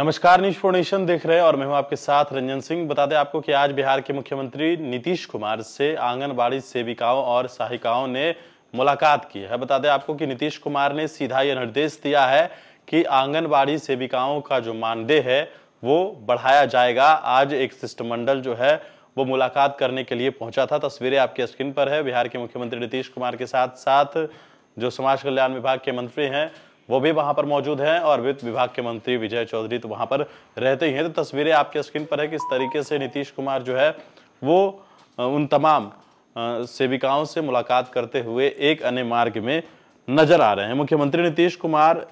नमस्कार न्यूज फोर्नेशन देख रहे हैं और मैं हूं आपके साथ रंजन सिंह बता दें आपको कि आज बिहार के मुख्यमंत्री नीतीश कुमार से आंगनबाड़ी सेविकाओं और सहायिकाओं ने मुलाकात की है बता दें आपको कि नीतीश कुमार ने सीधा यह निर्देश दिया है कि आंगनबाड़ी सेविकाओं का जो मानदेय है वो बढ़ाया जाएगा आज एक शिष्टमंडल जो है वो मुलाकात करने के लिए पहुंचा था तस्वीरें आपके स्क्रीन पर है बिहार के मुख्यमंत्री नीतीश कुमार के साथ साथ जो समाज कल्याण विभाग के मंत्री हैं वो भी वहां पर मौजूद हैं और वित्त विभाग के मंत्री विजय चौधरी तो वहां पर रहते ही हैं तो तस्वीरें आपके स्क्रीन पर है किस तरीके से नीतीश कुमार जो है वो उन तमाम सेविकाओं से मुलाकात करते हुए एक अन्य मार्ग में नजर आ रहे हैं मुख्यमंत्री नीतीश कुमार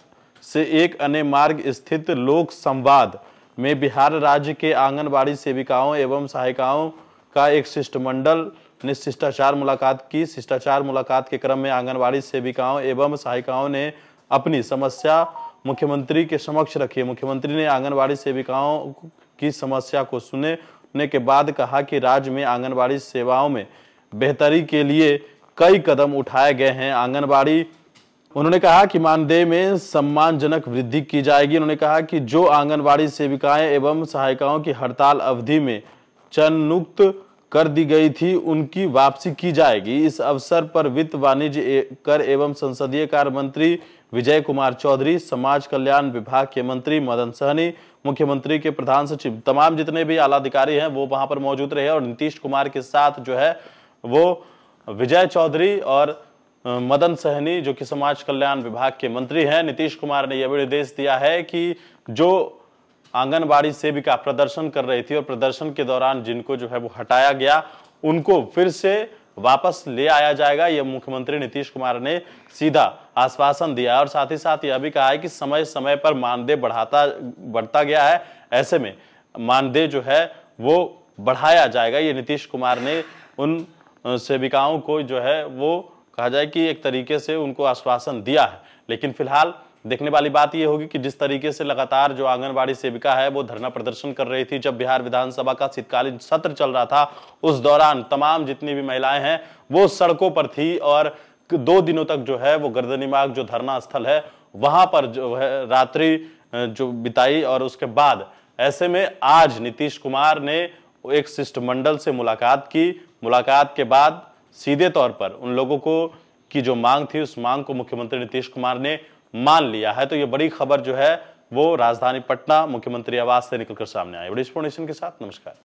से एक अन्य मार्ग स्थित लोक संवाद में बिहार राज्य के आंगनबाड़ी सेविकाओं एवं सहायिकाओं का एक शिष्टमंडल ने शिष्टाचार मुलाकात की शिष्टाचार मुलाकात के क्रम में आंगनबाड़ी सेविकाओं एवं सहायिकाओं ने अपनी समस्या मुख्यमंत्री के समक्ष रखी मुख्यमंत्री ने आंगनबाड़ी सेविकाओं की समस्या को सुने के बाद कहा कि राज्य में आंगनबाड़ी सेवाओं में बेहतरी के लिए कई कदम उठाए गए हैं आंगनबाड़ी उन्होंने कहा कि मानदेय में सम्मानजनक वृद्धि की जाएगी उन्होंने कहा कि जो आंगनबाड़ी सेविकाएं एवं सहायिकाओं की हड़ताल अवधि में चयनमुक्त कर दी गई थी उनकी वापसी की जाएगी इस अवसर पर वित्त वाणिज्य कर एवं संसदीय कार्य मंत्री विजय कुमार चौधरी समाज कल्याण विभाग के मंत्री मदन सहनी मुख्यमंत्री के प्रधान सचिव तमाम जितने भी आला अधिकारी हैं वो वहां पर मौजूद रहे और नीतीश कुमार के साथ जो है वो विजय चौधरी और मदन सहनी जो कि समाज कल्याण विभाग के मंत्री हैं नीतीश कुमार ने यह भी निर्देश दिया है कि जो आंगनबाड़ी सेविका प्रदर्शन कर रही थी और प्रदर्शन के दौरान जिनको जो है वो हटाया गया उनको फिर से वापस ले आया जाएगा यह मुख्यमंत्री नीतीश कुमार ने सीधा आश्वासन दिया और साथ ही साथ यह भी कहा है कि समय समय पर मानदेय बढ़ाता बढ़ता गया है ऐसे में मानदेय जो है वो बढ़ाया जाएगा ये नीतीश कुमार ने उन सेविकाओं को जो है वो कहा जाए कि एक तरीके से उनको आश्वासन दिया है लेकिन फिलहाल देखने वाली बात यह होगी कि जिस तरीके से लगातार जो आंगनबाड़ी सेविका है वो धरना प्रदर्शन कर रही थी जब बिहार विधानसभा का शीतकालीन सत्र चल रहा था उस दौरान तमाम जितनी भी महिलाएं हैं वो सड़कों पर थी और दो दिनों तक जो है वो गर्दनीबाग जो धरना स्थल है वहां पर जो है रात्रि जो बिताई और उसके बाद ऐसे में आज नीतीश कुमार ने एक शिष्टमंडल से मुलाकात की मुलाकात के बाद सीधे तौर पर उन लोगों को की जो मांग थी उस मांग को मुख्यमंत्री नीतीश कुमार ने मान लिया है तो ये बड़ी खबर जो है वो राजधानी पटना मुख्यमंत्री आवास से निकलकर सामने आई बड़ी इंफॉर्मेशन के साथ नमस्कार